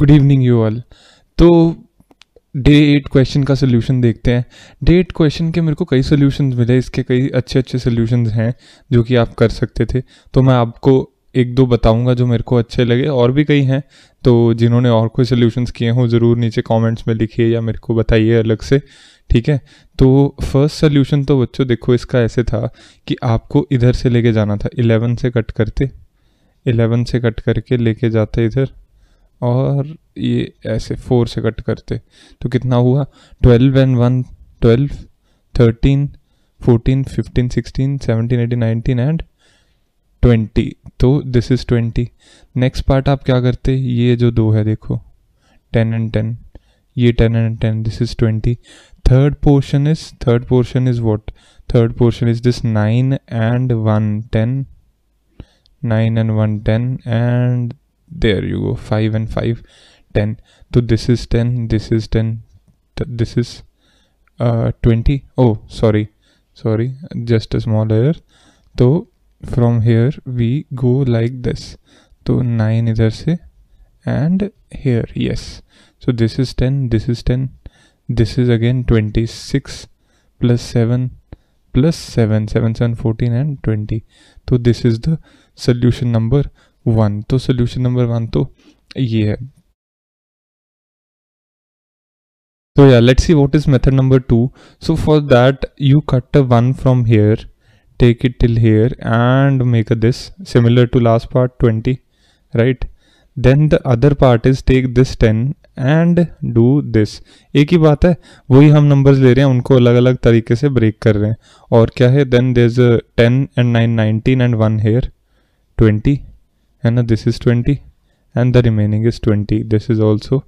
good evening you all तो day eight question का solution देखते हैं डे एट क्वेश्चन के मेरे को कई सोल्यूशन मिले इसके कई अच्छे अच्छे सोल्यूशन हैं जो कि आप कर सकते थे तो मैं आपको एक दो बताऊंगा जो मेरे को अच्छे लगे और भी कई हैं तो जिन्होंने और कोई सोल्यूशन किए हों ज़रूर नीचे कॉमेंट्स में लिखिए या मेरे को बताइए अलग से ठीक है तो फर्स्ट सोल्यूशन तो बच्चों देखो इसका ऐसे था कि आपको इधर से लेके जाना था इलेवन से कट करते इलेवन से कट करके लेके जाते इधर और ये ऐसे फोर से कट करते तो कितना हुआ twelve and one twelve thirteen fourteen fifteen sixteen seventeen eighteen nineteen and twenty तो this is twenty next part आप क्या करते ये जो दो है देखो टेन एंड टेन ये ten and ten this is twenty third portion is third portion is what third portion is this nine and one ten nine and one ten and there you go 5 and 5 10 so this is 10 this is 10 this is uh, 20 oh sorry sorry just a small error so from here we go like this so 9 either say and here yes so this is 10 this is 10 this is again 26 plus 7 plus 7 7 7 14 and 20 so this is the solution number one तो solution number one तो ये है तो या let's see what is method number two so for that you cut a one from here take it till here and make a this similar to last part twenty right then the other part is take this ten and do this एक ही बात है वही हम numbers ले रहे हैं उनको अलग अलग तरीके से ब्रेक कर रहे हैं और क्या है then there is ten and nine nineteen and one here twenty है ना this is twenty and the remaining is twenty this is also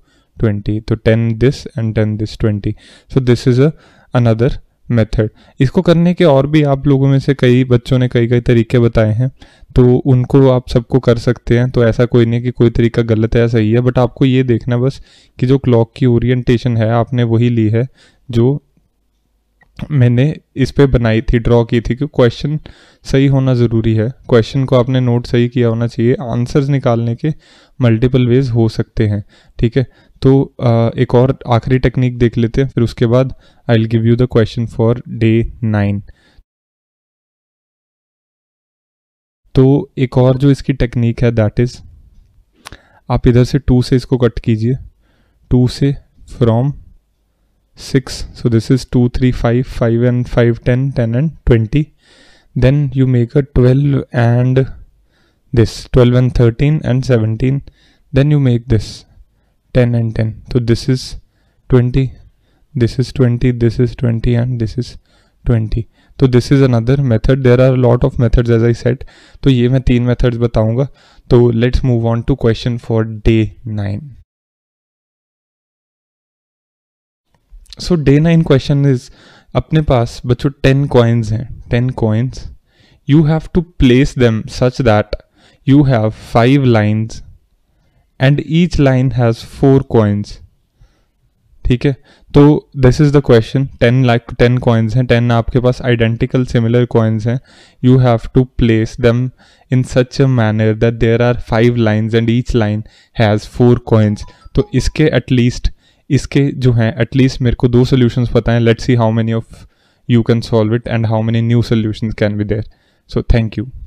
twenty तो ten this and ten this twenty so this is a another method इसको करने के और भी आप लोगों में से कई बच्चों ने कई कई तरीके बताए हैं तो उनको आप सबको कर सकते हैं तो ऐसा कोई नहीं कि कोई तरीका गलत है या सही है बट आपको ये देखना बस कि जो क्लॉक की ओरिएंटेशन है आपने वही ली है जो मैंने इस पर बनाई थी ड्रॉ की थी कि क्वेश्चन सही होना ज़रूरी है क्वेश्चन को आपने नोट सही किया होना चाहिए आंसर्स निकालने के मल्टीपल वेज हो सकते हैं ठीक है तो एक और आखिरी टेक्निक देख लेते हैं फिर उसके बाद I will give you the question for day nine तो एक और जो इसकी टेक्निक है दैट इज़ आप इधर से टू से इसको कट कीजिए टू से from 6 so this is 2 3 5 5 and 5 10 10 and 20 then you make a 12 and this 12 and 13 and 17 then you make this 10 and 10 so this is 20 this is 20 this is 20 and this is 20 so this is another method there are a lot of methods as i said so ye main teen methods bataunga so let's move on to question for day 9 so day nine question is अपने पास बच्चों ten coins हैं ten coins you have to place them such that you have five lines and each line has four coins ठीक है तो this is the question ten like ten coins हैं ten आपके पास आइडेंटिकल सिमिलर कॉइन्स हैं you have to place them in such a manner that there are five lines and each line has four coins तो इसके at least इसके जो हैं at least मेरे को दो सोल्यूशन पता है let's see how many of you can solve it and how many new solution can be there so thank you